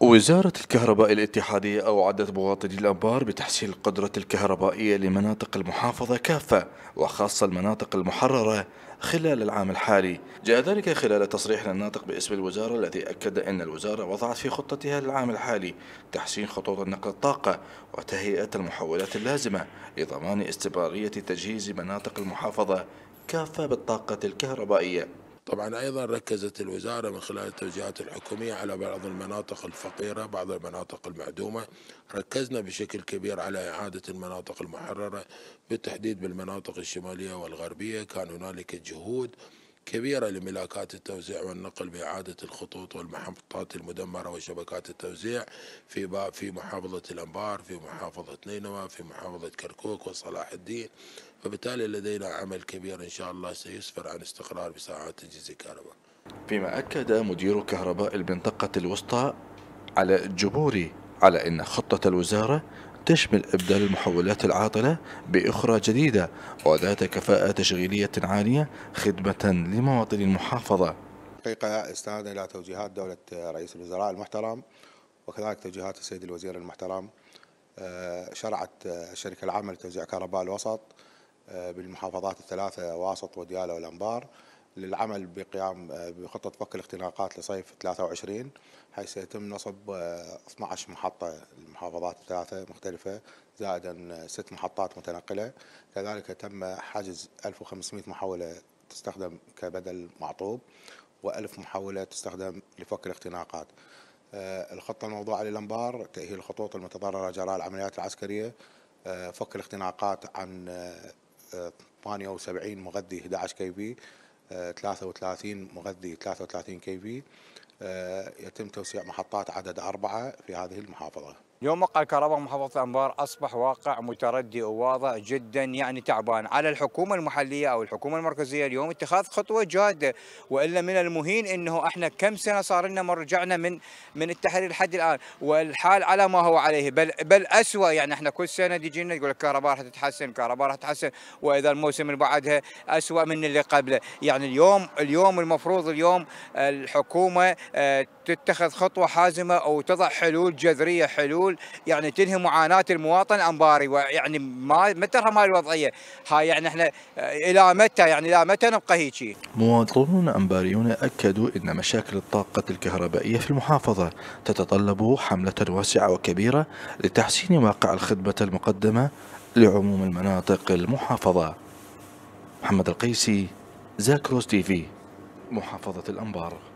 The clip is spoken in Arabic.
وزارة الكهرباء الاتحادية أوعدت مواطني الأنبار بتحسين القدرة الكهربائية لمناطق المحافظة كافة وخاصة المناطق المحررة خلال العام الحالي جاء ذلك خلال تصريح للناطق باسم الوزارة الذي أكد أن الوزارة وضعت في خطتها للعام الحالي تحسين خطوط نقل الطاقة وتهيئة المحولات اللازمة لضمان استمرارية تجهيز مناطق المحافظة كافة بالطاقة الكهربائية طبعا أيضا ركزت الوزارة من خلال التوجيهات الحكومية على بعض المناطق الفقيرة بعض المناطق المعدومة ركزنا بشكل كبير على إعادة المناطق المحررة بالتحديد بالمناطق الشمالية والغربية كان هنالك جهود كبيرة لملاكات التوزيع والنقل بإعادة الخطوط والمحطات المدمرة وشبكات التوزيع في في محافظة الأنبار في محافظة نينوى في محافظة كركوك وصلاح الدين فبالتالي لدينا عمل كبير إن شاء الله سيسفر عن استقرار بساعات تجهيز الكهرباء فيما أكد مدير كهرباء المنطقة الوسطى على الجبوري على أن خطة الوزارة تشمل إبدال المحولات العاطلة بأخرى جديدة وذات كفاءة تشغيلية عالية خدمة لمواطني المحافظة حقيقة استندنا إلى توجيهات دولة رئيس الوزراء المحترم وكذلك توجيهات السيد الوزير المحترم آه، شرعت آه، الشركة العامة لتوزيع كهرباء الوسط آه، بالمحافظات الثلاثة واسط وديالة والأنبار للعمل بقيام آه، بخطة فك الاختناقات لصيف 23 حيث سيتم نصب 12 آه، محطة المحافظات الثلاثة مختلفة زائدا ست محطات متنقلة كذلك تم حجز 1500 محاولة تستخدم كبدل معطوب و1000 محاولة تستخدم لفك الاختناقات آه، الخطة الموضوعة للأنبار تأهيل الخطوط المتضررة جراء العمليات العسكرية فك الاختناقات عن 78 مغذي 11 كي بي 33 مغذي 33 كي في آه، يتم توسيع محطات عدد أربعة في هذه المحافظة اليوم مقهى الكهرباء محافظة أنبار أصبح واقع متردي وواضح جدا يعني تعبان على الحكومة المحلية أو الحكومة المركزية اليوم اتخاذ خطوة جادة وإلا من المهين أنه إحنا كم سنة صار لنا ما رجعنا من من التحرير لحد الآن والحال على ما هو عليه بل بل أسوأ يعني إحنا كل سنة تجي لنا تقول الكهرباء راح تتحسن الكهرباء راح تتحسن وإذا الموسم اللي بعدها أسوأ من اللي قبله يعني اليوم اليوم المفروض اليوم الحكومة آه، تتخذ خطوة حازمة أو تضع حلول جذرية حلول تقول يعني تنهي معاناه المواطن الانباري ويعني ما متى هاي الوضعيه؟ هاي يعني احنا آه، الى متى يعني الى متى نبقى هيجي؟ مواطنون انباريون اكدوا ان مشاكل الطاقه الكهربائيه في المحافظه تتطلب حمله واسعه وكبيره لتحسين واقع الخدمه المقدمه لعموم المناطق المحافظه. محمد القيسي زاكروس تي في محافظه الانبار